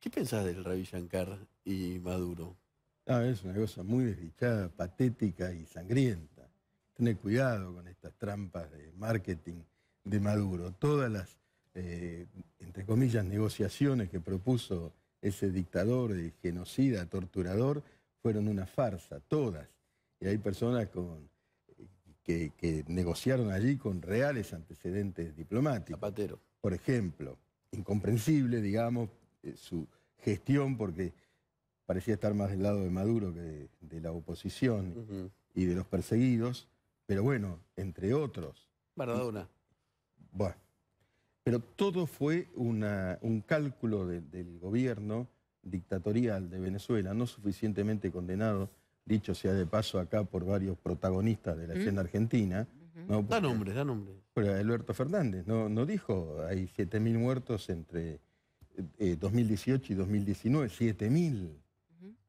¿Qué pensás del Ravi Shankar y Maduro? es una cosa muy desdichada, patética y sangrienta. Tener cuidado con estas trampas de marketing de Maduro. Todas las, eh, entre comillas, negociaciones que propuso ese dictador, de genocida, torturador, fueron una farsa, todas. Y hay personas con, que, que, negociaron allí con reales antecedentes diplomáticos. Zapatero. Por ejemplo, incomprensible, digamos, eh, su gestión, porque parecía estar más del lado de Maduro que de, la oposición y de los perseguidos, pero bueno, entre otros. Maradona. Bueno, pero todo fue un cálculo del gobierno dictatorial de Venezuela, no suficientemente condenado, dicho sea de paso acá por varios protagonistas de la escena argentina. da nombre, da nombre. Pero Alberto Fernández no, no dijo, hay 7.000 muertos entre 2018 eh, eh, y 2019, 7.000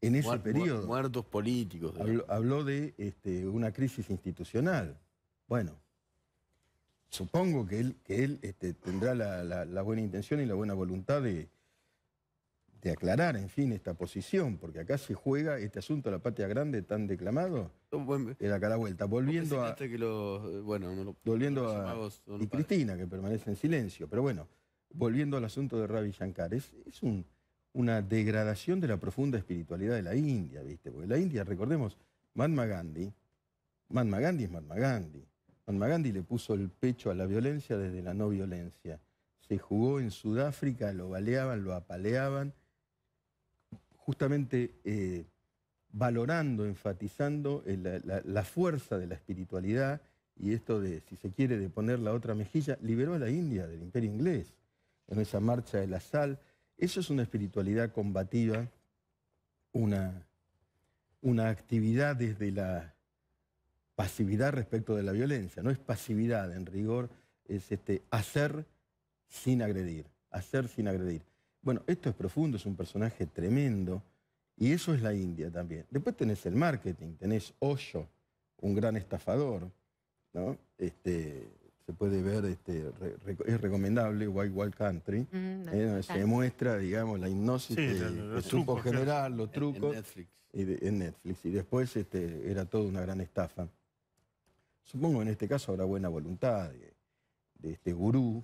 en ese periodo. Muertos políticos. Habló, de este, una crisis institucional. Bueno, supongo que él, este, tendrá la, buena intención y la buena voluntad de, aclarar, en fin, esta posición, porque acá se juega este asunto de la patria grande tan declamado. Era acá vuelta. Volviendo a. bueno, volviendo a. Cristina, que permanece en silencio. Pero bueno volviendo al asunto de Ravi Shankar, es, una degradación de la profunda espiritualidad de la India, ¿viste? Porque la India, recordemos, Mahatma Gandhi, Mahatma Gandhi es Mahatma Gandhi. Mahatma Gandhi le puso el pecho a la violencia desde la no violencia. Se jugó en Sudáfrica, lo baleaban, lo apaleaban, justamente eh, valorando, enfatizando eh, la fuerza de la espiritualidad y esto de, si se quiere, de poner la otra mejilla, liberó a la India del imperio inglés en esa marcha de la sal. Eso es una espiritualidad combativa, una, una actividad desde la pasividad respecto de la violencia. No es pasividad en rigor, es este, hacer sin agredir, hacer sin agredir. Bueno, esto es profundo, es un personaje tremendo, y eso es la India también. Después tenés el marketing, tenés Osho, un gran estafador, ¿no? Este, puede ver, este, es recomendable, Wild Wild Country, donde mm, eh, se muestra, digamos, la hipnosis, truco general, los trucos. En, Netflix. Y después este, era toda una gran estafa. Supongo que en este caso habrá buena voluntad de, este gurú,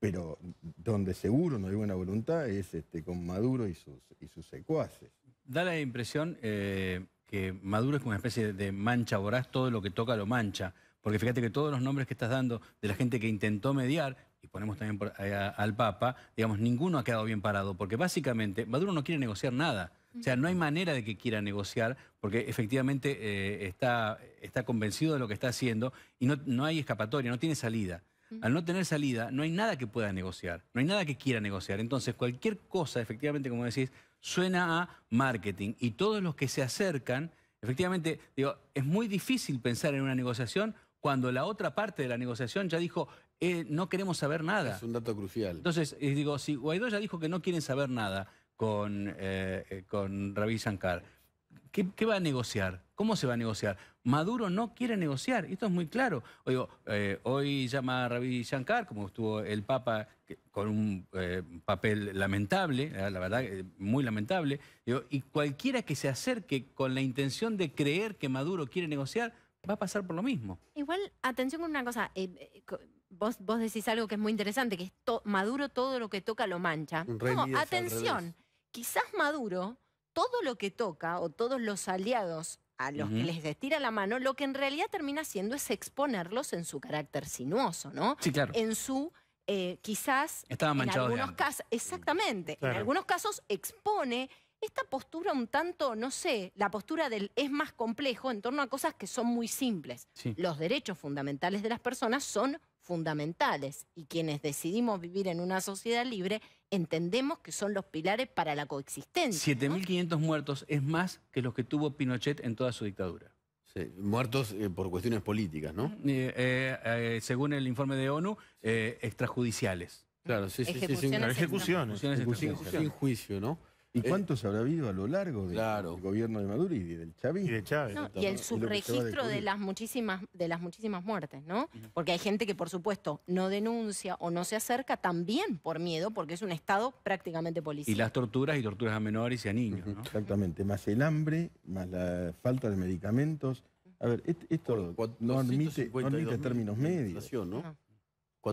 pero donde seguro no hay buena voluntad es este, con Maduro y sus, y sus secuaces. Da la impresión eh, que Maduro es como una especie de mancha voraz, todo lo que toca lo mancha. Porque fíjate que todos los nombres que estás dando de la gente que intentó mediar, y ponemos también eh, al Papa, digamos, ninguno ha quedado bien parado, porque básicamente Maduro no quiere negociar nada. O sea, no hay manera de que quiera negociar porque efectivamente eh, está, está convencido de lo que está haciendo y no, no hay escapatoria, no tiene salida. Al no tener salida, no hay nada que pueda negociar, no hay nada que quiera negociar. Entonces, cualquier cosa, efectivamente, como decís, suena a marketing y todos los que se acercan, efectivamente, digo, es muy difícil pensar en una negociación cuando la otra parte de la negociación ya dijo, eh, no queremos saber nada. Es un dato crucial. Entonces, eh, digo, si Guaidó ya dijo que no quieren saber nada con, eh, con Ravi Shankar, ¿qué, va a negociar? ¿Cómo se va a negociar? Maduro no quiere negociar, esto es muy claro. hoy llama a Ravi Shankar, como estuvo el Papa, con un papel lamentable, la verdad, muy lamentable, y cualquiera que se acerque con la intención de creer que Maduro quiere negociar, va a pasar por lo mismo. Igual, atención con una cosa, eh, eh, vos, vos decís algo que es muy interesante, que es Maduro todo lo que toca lo mancha. No, atención, quizás Maduro todo lo que toca o todos los aliados a los que les estira la mano, lo que en realidad termina haciendo es exponerlos en su carácter sinuoso, ¿no? Sí, claro. En su eh, quizás Estaba manchado en algunos casos, exactamente, en algunos casos expone esta postura un tanto, no sé, la postura del es más complejo en torno a cosas que son muy simples. Los derechos fundamentales de las personas son fundamentales y quienes decidimos vivir en una sociedad libre entendemos que son los pilares para la coexistencia. 7.500 muertos es más que los que tuvo Pinochet en toda su dictadura. muertos eh, por cuestiones políticas, ¿no? Eh, eh, según el informe de ONU, extrajudiciales. Claro, sí, sí, sí, ejecuciones sin juicio, ¿no? ¿Y eh. cuántos habrá habido a lo largo del gobierno de Maduro y del Chávez? Y, de Chávez, y el subregistro de, las muchísimas, de las muchísimas muertes, ¿no? Porque hay gente que, por supuesto, no denuncia o no se acerca también por miedo, porque es un Estado prácticamente policial. Y las torturas y torturas a menores y a niños, ¿no? Exactamente. Más el hambre, más la falta de medicamentos. A ver, esto no admite, términos medios. ¿no?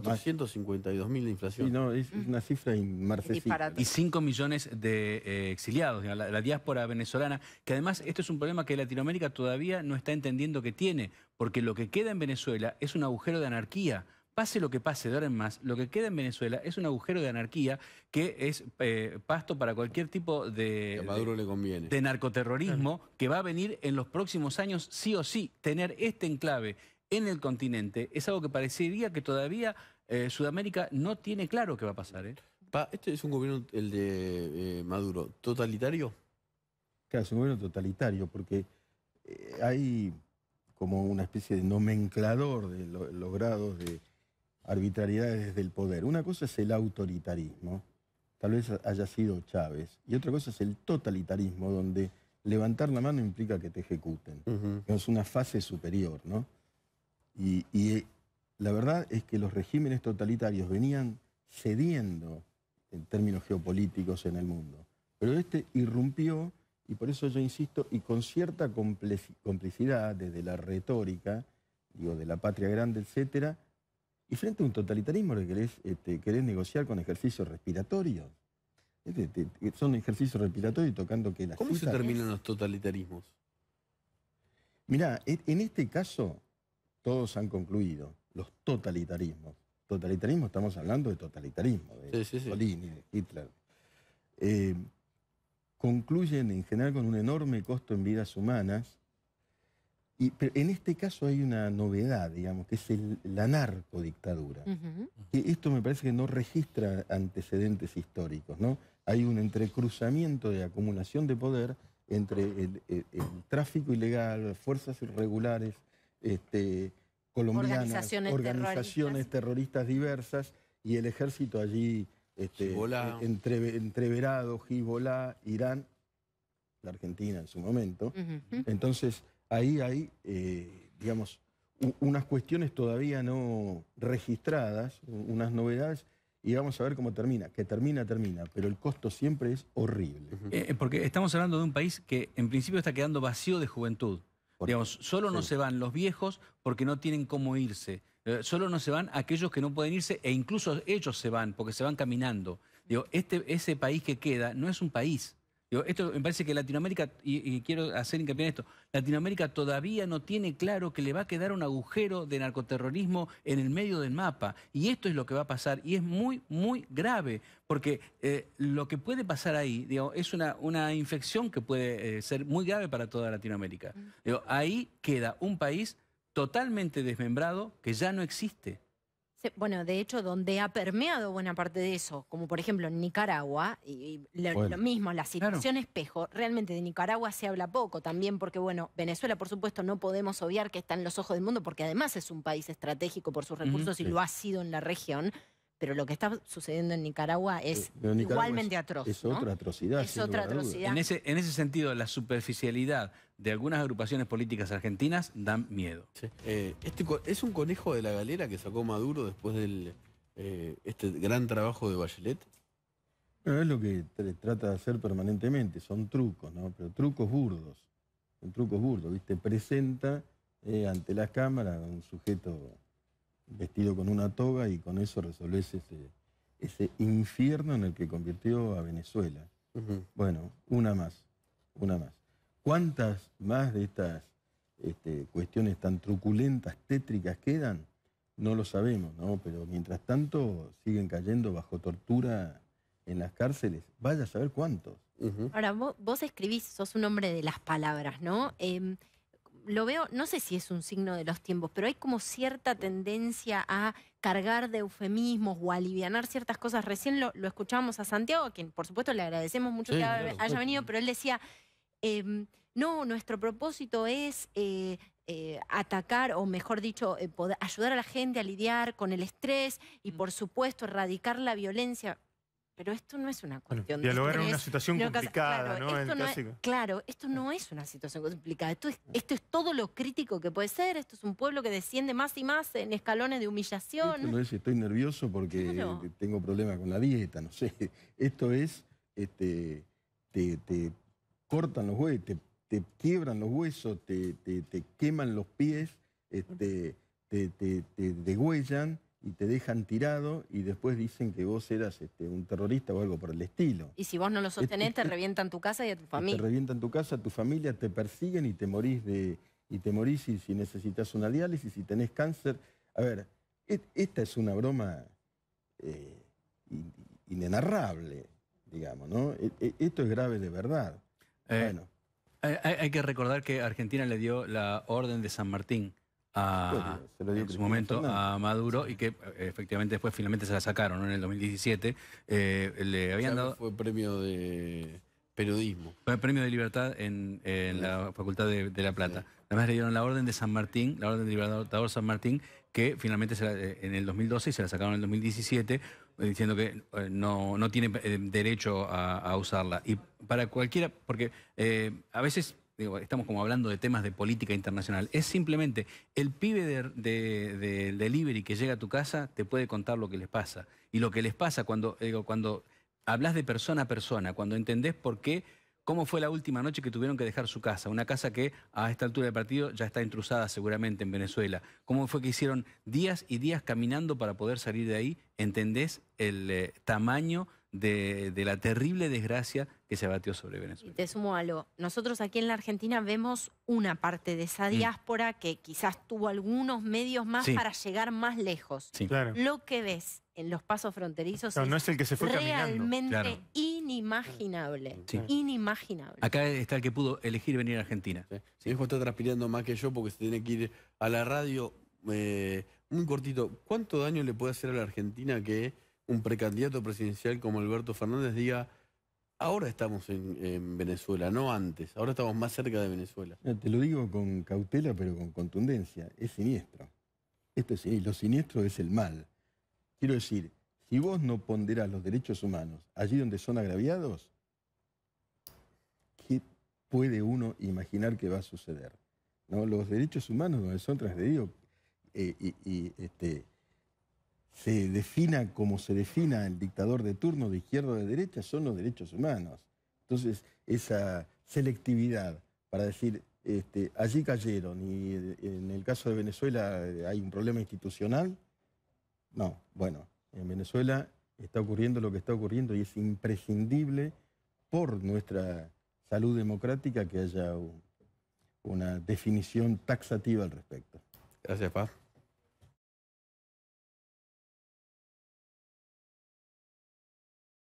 452 mil de inflación. no, es mm. una cifra inmarcesible. Y 5 millones de eh, exiliados, la, diáspora venezolana, que además esto es un problema que Latinoamérica todavía no está entendiendo que tiene, porque lo que queda en Venezuela es un agujero de anarquía. Pase lo que pase de ahora en más, lo que queda en Venezuela es un agujero de anarquía que es eh, pasto para cualquier tipo de, Maduro le conviene. de narcoterrorismo que va a venir en los próximos años sí o sí. Tener este enclave en el continente es algo que parecería que todavía eh, Sudamérica no tiene claro qué va a pasar. ¿eh? ¿Este es un gobierno, el de eh, Maduro, totalitario? Claro, es un gobierno totalitario porque hay como una especie de nomenclador de los grados de arbitrariedades del poder. Una cosa es el autoritarismo, tal vez haya sido Chávez, y otra cosa es el totalitarismo, donde levantar la mano implica que te ejecuten. Es una fase superior, ¿no? Y, la verdad es que los regímenes totalitarios venían cediendo en términos geopolíticos en el mundo. Pero este irrumpió, y por eso yo insisto, y con cierta complicidad desde la retórica, digo, de la patria grande, etcétera, y frente a un totalitarismo que este, querés, negociar con ejercicios respiratorios. Este, este, son ejercicios respiratorios tocando que las ¿Cómo se terminan los totalitarismos? Mirá, e-, en este caso, todos han concluido, los totalitarismos. Totalitarismo, estamos hablando de totalitarismo, de de Hitler. Eh, concluyen en general con un enorme costo en vidas humanas. Y, pero en este caso hay una novedad, digamos, que es la narcodictadura. esto me parece que no registra antecedentes históricos, ¿no? Hay un entrecruzamiento de acumulación de poder entre el, el tráfico ilegal, fuerzas irregulares, este, colombianas, organizaciones, terroristas. diversas y el ejército allí este, entre, entreverado, Hibola, Irán, la Argentina en su momento. Entonces, ahí hay, eh, digamos, unas cuestiones todavía no registradas, unas novedades, y vamos a ver cómo termina. Que termina, termina, pero el costo siempre es horrible. Eh, eh, porque estamos hablando de un país que en principio está quedando vacío de juventud. Digamos, solo no se van los viejos porque no tienen cómo irse. Eh, solo no se van aquellos que no pueden irse e incluso ellos se van porque se van caminando. Digo, este, ese país que queda no es un país esto me parece que Latinoamérica, y, quiero hacer hincapié en esto, Latinoamérica todavía no tiene claro que le va a quedar un agujero de narcoterrorismo en el medio del mapa. Y esto es lo que va a pasar. Y es muy, muy grave, porque eh, lo que puede pasar ahí, es una, infección que puede eh, ser muy grave para toda Latinoamérica. Mm. ahí queda un país totalmente desmembrado que ya no existe. Bueno, de hecho, donde ha permeado buena parte de eso, como por ejemplo en Nicaragua, y, lo, mismo, la situación espejo, realmente de Nicaragua se habla poco también, porque bueno, Venezuela, por supuesto, no podemos obviar que está en los ojos del mundo, porque además es un país estratégico por sus recursos y lo ha sido en la región pero lo que está sucediendo en Nicaragua es eh, igualmente atroz. Es otra atrocidad. Es otra atrocidad. En ese, en ese sentido, la superficialidad de algunas agrupaciones políticas argentinas dan miedo. Eh, este es un conejo de la galera que sacó Maduro después del eh, este gran trabajo de Bachelet. es lo que trata de hacer permanentemente, son trucos, ¿no? Pero trucos burdos. Son trucos burdos, ¿viste? Presenta ante las cámaras a un sujeto vestido con una toga y con eso resolvés ese, ese infierno en el que convirtió a Venezuela. Bueno, una más, una más. ¿Cuántas más de estas este, cuestiones tan truculentas, tétricas quedan? No lo sabemos, ¿no? Pero mientras tanto siguen cayendo bajo tortura en las cárceles. Vaya a saber cuántos. Ahora, vos, escribís, sos un hombre de las palabras, ¿no? Em, lo veo, no sé si es un signo de los tiempos, pero hay como cierta tendencia a cargar de eufemismos o alivianar ciertas cosas. Recién lo, escuchamos escuchábamos a Santiago, quien por supuesto le agradecemos mucho que haya venido, pero él decía, em, no, nuestro propósito es eh, eh, atacar, o mejor dicho, eh, ayudar a la gente a lidiar con el estrés y mm. por supuesto erradicar la violencia. Pero esto no es una cuestión de... de dialogar una situación complicada, ¿no? claro, esto no es una situación complicada. Esto es, todo lo crítico que puede ser. Esto es un pueblo que desciende más y más en escalones de humillación. no es estoy nervioso porque tengo problemas con la dieta, no sé. Esto es, este, te, cortan los huesos, te, quiebran los huesos, te, queman los pies, este, te degüellan y te dejan tirado y después dicen que vos eras este, un terrorista o algo por el estilo. Y si vos no lo este, sostenés, te este revientan tu casa y a tu familia. Te revientan tu casa, tu familia, te persiguen y te morís de y te morís y si necesitas una diálisis, si tenés cáncer. A ver, e, esta es una broma eh, inenarrable, digamos, ¿no? E, e, esto es grave de verdad. Eh, bueno. hay que recordar que Argentina le dio la Orden de San Martín a, en su momento a Maduro y que eh, efectivamente después finalmente se la sacaron en el 2017. Eh, le habían dado... Fue premio de periodismo. Fue premio de libertad en, la Facultad de, La Plata. Además le dieron la Orden de San Martín, la Orden de Libertador San Martín, que finalmente eh, en el 2012 y se la sacaron en el 2017, diciendo que no, no tiene derecho a, usarla. Y para cualquiera, porque a veces estamos como hablando de temas de política internacional, es simplemente el pibe del de, delivery que llega a tu casa te puede contar lo que les pasa. Y lo que les pasa cuando, digo, cuando hablas de persona a persona, cuando entendés por qué, cómo fue la última noche que tuvieron que dejar su casa, una casa que a esta altura del partido ya está intrusada seguramente en Venezuela, cómo fue que hicieron días y días caminando para poder salir de ahí, entendés el eh, tamaño de, la terrible desgracia que se abatió sobre Venezuela. te sumo algo. Nosotros aquí en la Argentina vemos una parte de esa mm. diáspora que quizás tuvo algunos medios más para llegar más lejos. Sí. Claro. Lo que ves en los pasos fronterizos es, el que se fue realmente inimaginable. Inimaginable. Acá está el que pudo elegir venir a Argentina. Mi hijo está transpirando más que yo porque se tiene que ir a la radio. Eh, Un cortito, ¿cuánto daño le puede hacer a la Argentina que un precandidato presidencial como Alberto Fernández diga, ahora estamos en, Venezuela, no antes, ahora estamos más cerca de Venezuela. Te lo digo con cautela, pero con contundencia, es siniestro. Esto es, eh, lo siniestro es el mal. Quiero decir, si vos no ponderás los derechos humanos allí donde son agraviados, ¿qué puede uno imaginar que va a suceder? ¿No? Los derechos humanos donde son transgredidos eh, y este, se defina como se defina el dictador de turno de izquierda o de derecha, son los derechos humanos. Entonces, esa selectividad para decir, este, allí cayeron y eh, en el caso de Venezuela eh, hay un problema institucional, no, bueno, en Venezuela está ocurriendo lo que está ocurriendo y es imprescindible por nuestra salud democrática que haya una definición taxativa al respecto. Gracias, Paz.